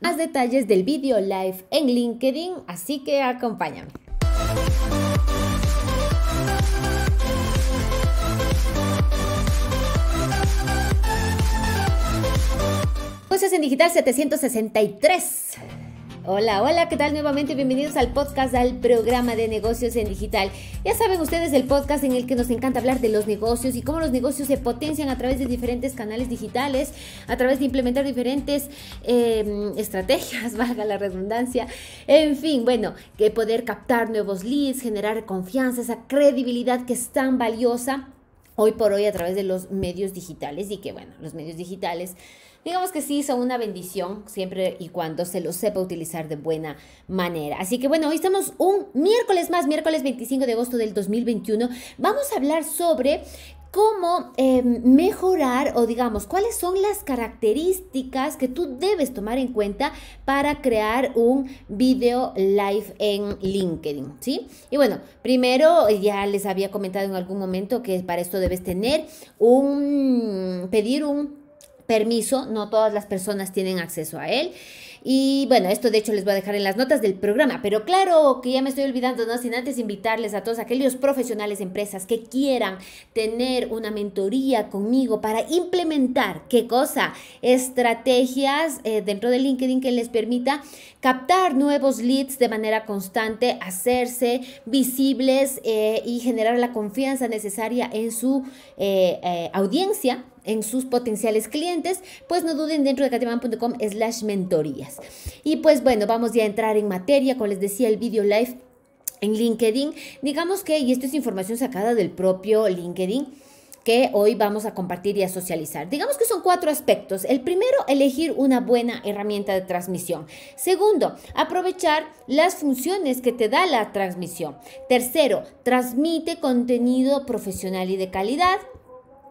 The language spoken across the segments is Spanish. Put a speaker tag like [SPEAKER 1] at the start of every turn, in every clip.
[SPEAKER 1] más detalles del video live en LinkedIn, así que acompáñame. es en Digital 763. Hola, hola, ¿qué tal? Nuevamente bienvenidos al podcast, al programa de negocios en digital. Ya saben ustedes el podcast en el que nos encanta hablar de los negocios y cómo los negocios se potencian a través de diferentes canales digitales, a través de implementar diferentes em, estrategias, valga la redundancia. En fin, bueno, que poder captar nuevos leads, generar confianza, esa credibilidad que es tan valiosa hoy por hoy a través de los medios digitales y que bueno, los medios digitales digamos que sí son una bendición siempre y cuando se los sepa utilizar de buena manera. Así que bueno, hoy estamos un miércoles más, miércoles 25 de agosto del 2021. Vamos a hablar sobre cómo em, mejorar o digamos cuáles son las características que tú debes tomar en cuenta para crear un video live en LinkedIn, ¿sí? Y bueno, primero eh, ya les había comentado en algún momento que para esto debes tener un, pedir un permiso, no todas las personas tienen acceso a él. Y bueno, esto de hecho les voy a dejar en las notas del programa, pero claro que ya me estoy olvidando, ¿no? Sin antes invitarles a todos aquellos profesionales, empresas que quieran tener una mentoría conmigo para implementar, ¿qué cosa? Estrategias eh, dentro de LinkedIn que les permita captar nuevos leads de manera constante, hacerse visibles eh, y generar la confianza necesaria en su eh, audiencia en sus potenciales clientes, pues no duden dentro de catiman.com slash mentorías. Y pues bueno, vamos ya a entrar en materia, como les decía, el video live en LinkedIn. Digamos que, y esto es información sacada del propio LinkedIn, que hoy vamos a compartir y a socializar. Digamos que son cuatro aspectos. El primero, elegir una buena herramienta de transmisión. Segundo, aprovechar las funciones que te da la transmisión. Tercero, transmite contenido profesional y de calidad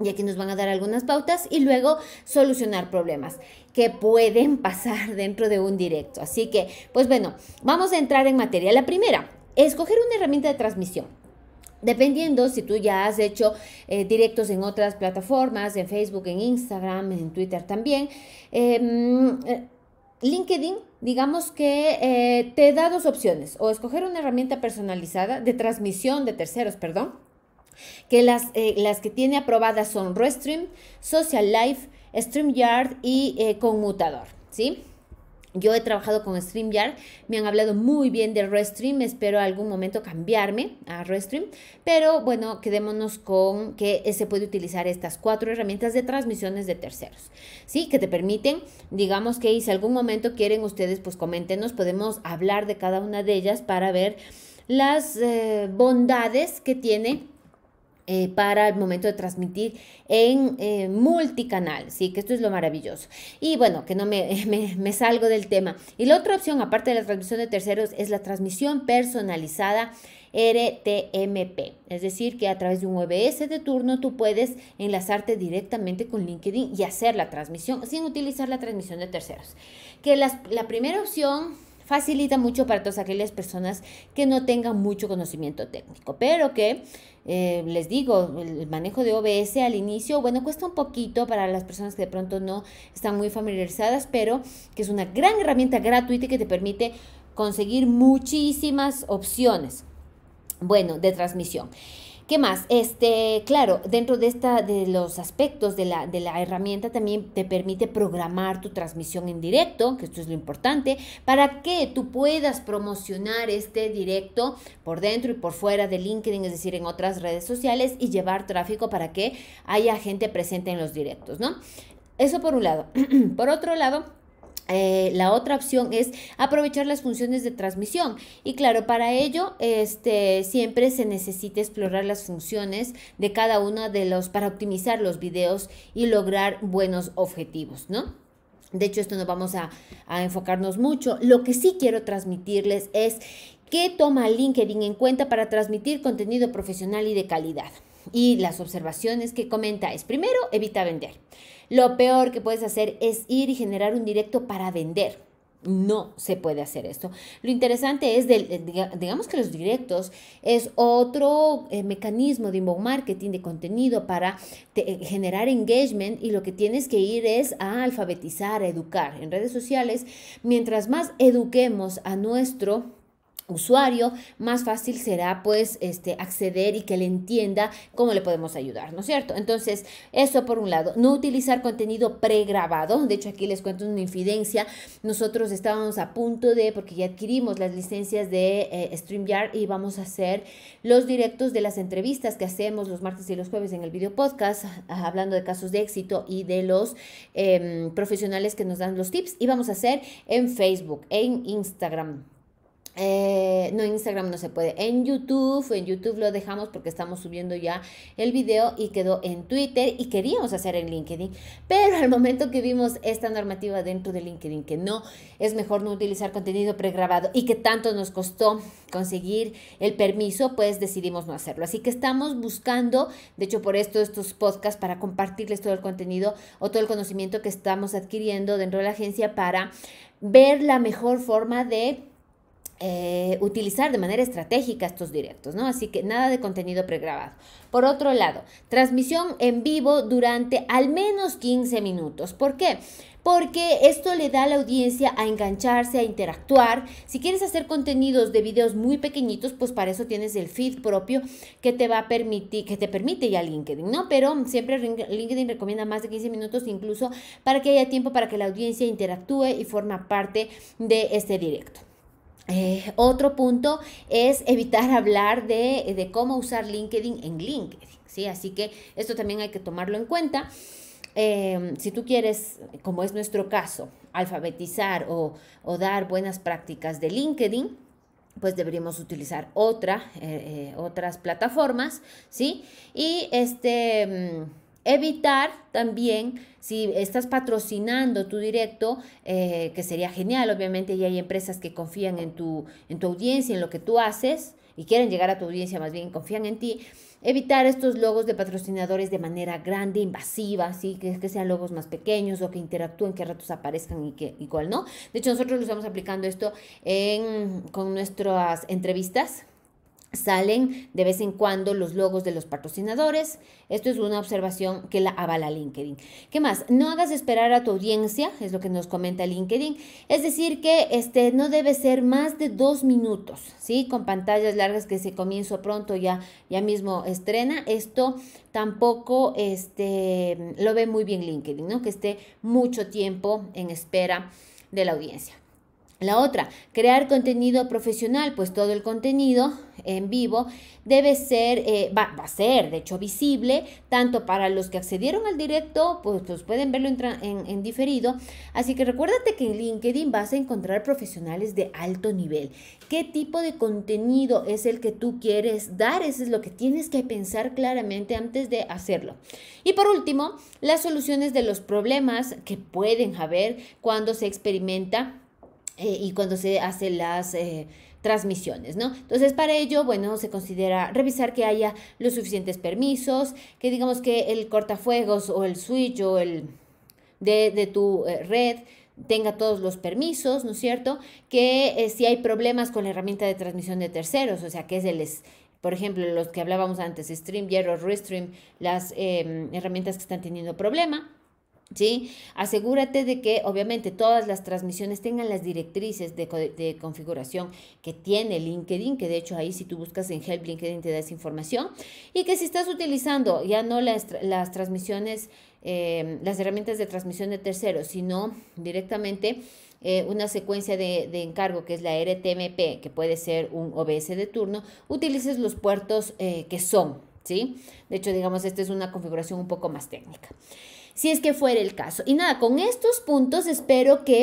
[SPEAKER 1] y aquí nos van a dar algunas pautas y luego solucionar problemas que pueden pasar dentro de un directo. Así que, pues bueno, vamos a entrar en materia. La primera, escoger una herramienta de transmisión. Dependiendo si tú ya has hecho eh, directos en otras plataformas, en Facebook, en Instagram, en Twitter también, em, eh, LinkedIn, digamos que eh, te da dos opciones, o escoger una herramienta personalizada de transmisión de terceros, perdón, que eh, las, que tiene aprobadas son Restream, Social Life, StreamYard y eh, Conmutador, ¿sí? Yo he trabajado con StreamYard, me han hablado muy bien de Restream, espero algún momento cambiarme a Restream, pero bueno, quedémonos con que se puede utilizar estas cuatro herramientas de transmisiones de terceros, ¿sí? Que te permiten, digamos que si algún momento quieren ustedes, pues coméntenos, podemos hablar de cada una de ellas para ver las eh, bondades que tiene eh, para el momento de transmitir en eh, multicanal, ¿sí? Que esto es lo maravilloso. Y bueno, que no me, salgo del tema. Y la otra opción, aparte de la transmisión de terceros, es la transmisión personalizada RTMP. Es decir, que a través de un OBS de turno tú puedes enlazarte directamente con LinkedIn y hacer la transmisión sin utilizar la transmisión de terceros. Que la primera opción facilita mucho para todas aquellas personas que no tengan mucho conocimiento técnico, pero que eh, les digo, el manejo de OBS al inicio, bueno, cuesta un poquito para las personas que de pronto no están muy familiarizadas, pero que es una gran herramienta gratuita que te permite conseguir muchísimas opciones, bueno, de transmisión. ¿Qué más? Este, claro, dentro de esta, de los aspectos de la, de la herramienta también te permite programar tu transmisión en directo, que esto es lo importante, para que tú puedas promocionar este directo por dentro y por fuera de LinkedIn, es decir, en otras redes sociales y llevar tráfico para que haya gente presente en los directos, ¿no? Eso por un lado. por otro lado, eh, la otra opción es aprovechar las funciones de transmisión. Y claro, para ello este, siempre se necesita explorar las funciones de cada uno de los para optimizar los videos y lograr buenos objetivos, ¿no? De hecho, esto no vamos a, a enfocarnos mucho. Lo que sí quiero transmitirles es qué toma LinkedIn en cuenta para transmitir contenido profesional y de calidad. Y las observaciones que comenta es, primero, evita vender. Lo peor que puedes hacer es ir y generar un directo para vender. No se puede hacer esto. Lo interesante es, eh, digamos que los directos es otro eh, mecanismo de inbound marketing, de contenido para eh, generar engagement y lo que tienes que ir es a alfabetizar, a educar en redes sociales. Mientras más eduquemos a nuestro usuario, más fácil será pues este, acceder y que le entienda cómo le podemos ayudar, ¿no es cierto? Entonces, eso por un lado, no utilizar contenido pregrabado, de hecho aquí les cuento una infidencia, nosotros estábamos a punto de, porque ya adquirimos las licencias de eh, StreamYard y vamos a hacer los directos de las entrevistas que hacemos los martes y los jueves en el video podcast, hablando de casos de éxito y de los em, profesionales que nos dan los tips y vamos a hacer en Facebook, en Instagram no, eh, no, Instagram no se puede. En YouTube, en YouTube lo dejamos porque estamos subiendo ya el video y quedó en Twitter y queríamos hacer en LinkedIn, pero al momento que vimos esta normativa dentro de LinkedIn, que no es mejor no utilizar contenido pregrabado y que tanto nos costó conseguir el permiso, pues decidimos no hacerlo. Así que estamos buscando, de hecho por esto estos podcasts, para compartirles todo el contenido o todo el conocimiento que estamos adquiriendo dentro de la agencia para ver la mejor forma de eh, utilizar de manera estratégica estos directos, ¿no? Así que nada de contenido pregrabado. Por otro lado, transmisión en vivo durante al menos 15 minutos. ¿Por qué? Porque esto le da a la audiencia a engancharse, a interactuar. Si quieres hacer contenidos de videos muy pequeñitos, pues para eso tienes el feed propio que te va a permitir, que te permite ya LinkedIn, ¿no? Pero siempre LinkedIn recomienda más de 15 minutos incluso para que haya tiempo para que la audiencia interactúe y forma parte de este directo. Eh, otro punto es evitar hablar de, cómo usar LinkedIn en LinkedIn, ¿sí? Así que esto también hay que tomarlo en cuenta. Em, si tú quieres, como es nuestro caso, alfabetizar o, dar buenas prácticas de LinkedIn, pues deberíamos utilizar otra, eh, eh, otras plataformas, ¿sí? Y este... Em, Evitar también, si estás patrocinando tu directo, eh, que sería genial, obviamente, y hay empresas que confían en tu, en tu audiencia, en lo que tú haces, y quieren llegar a tu audiencia, más bien confían en ti. Evitar estos logos de patrocinadores de manera grande, invasiva, ¿sí? que, que sean logos más pequeños o que interactúen, que a ratos aparezcan y, que, igual no. De hecho, nosotros lo estamos aplicando esto en, con nuestras entrevistas Salen de vez en cuando los logos de los patrocinadores. Esto es una observación que la avala LinkedIn. ¿Qué más? No hagas esperar a tu audiencia, es lo que nos comenta LinkedIn. Es decir, que este no debe ser más de dos minutos, ¿sí? Con pantallas largas que se comienzo pronto ya, ya mismo estrena. Esto tampoco este, lo ve muy bien LinkedIn, ¿no? Que esté mucho tiempo en espera de la audiencia. La otra, crear contenido profesional, pues todo el contenido en vivo debe ser, eh, va, a ser de hecho visible, tanto para los que accedieron al directo, pues, pues pueden verlo en, en, diferido. Así que recuérdate que en LinkedIn vas a encontrar profesionales de alto nivel. ¿Qué tipo de contenido es el que tú quieres dar? Eso es lo que tienes que pensar claramente antes de hacerlo. Y por último, las soluciones de los problemas que pueden haber cuando se experimenta eh, y cuando se hacen las eh, transmisiones, ¿no? Entonces, para ello, bueno, se considera revisar que haya los suficientes permisos, que digamos que el cortafuegos o el switch o el de, tu eh, red tenga todos los permisos, ¿no es cierto? Que si hay problemas con la herramienta de transmisión de terceros, o sea, que es el, por ejemplo, los que hablábamos antes, StreamYard o Restream, las em, herramientas que están teniendo problema ¿Sí? Asegúrate de que obviamente todas las transmisiones tengan las directrices de, configuración que tiene LinkedIn, que de hecho ahí si tú buscas en Help LinkedIn te da esa información, y que si estás utilizando ya no las, transmisiones, eh, las herramientas de transmisión de terceros, sino directamente eh, una secuencia de, encargo que es la RTMP, que puede ser un OBS de turno, utilices los puertos eh, que son, ¿sí? De hecho, digamos, esta es una configuración un poco más técnica si es que fuera el caso. Y nada, con estos puntos espero que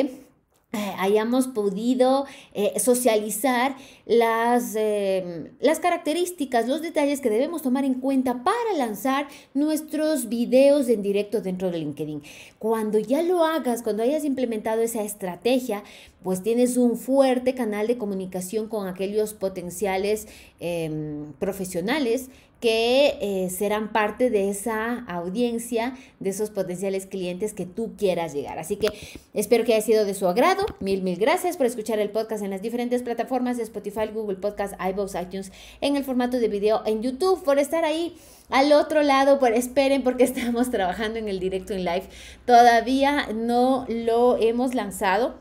[SPEAKER 1] eh, hayamos podido eh, socializar las, em, las características, los detalles que debemos tomar en cuenta para lanzar nuestros videos en directo dentro de LinkedIn. Cuando ya lo hagas, cuando hayas implementado esa estrategia, pues tienes un fuerte canal de comunicación con aquellos potenciales em, profesionales que eh, serán parte de esa audiencia, de esos potenciales clientes que tú quieras llegar. Así que espero que haya sido de su agrado. Mil, mil gracias por escuchar el podcast en las diferentes plataformas de Spotify, Google Podcast, iVoox, iTunes, en el formato de video en YouTube, por estar ahí al otro lado, por, esperen porque estamos trabajando en el directo en live. Todavía no lo hemos lanzado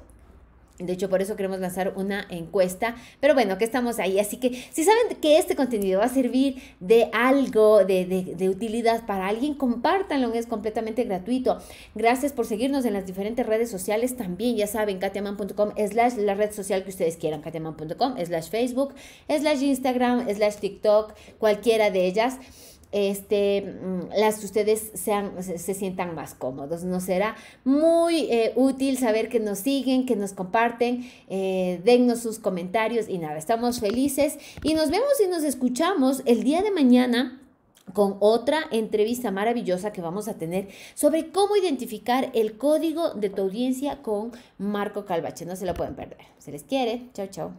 [SPEAKER 1] de hecho, por eso queremos lanzar una encuesta. Pero bueno, que estamos ahí. Así que si saben que este contenido va a servir de algo, de, utilidad para alguien, compártanlo. Es completamente gratuito. Gracias por seguirnos en las diferentes redes sociales también. Ya saben, katiaman.com es la red social que ustedes quieran. katiaman.com slash Facebook, slash Instagram, slash TikTok, cualquiera de ellas este, mm, las ustedes sean, se, sientan más cómodos. Nos será muy eh, útil saber que nos siguen, que nos comparten, eh, dennos sus comentarios y nada, estamos felices y nos vemos y nos escuchamos el día de mañana con otra entrevista maravillosa que vamos a tener sobre cómo identificar el código de tu audiencia con Marco Calvache. No se lo pueden perder. Se les quiere. Chao, chao.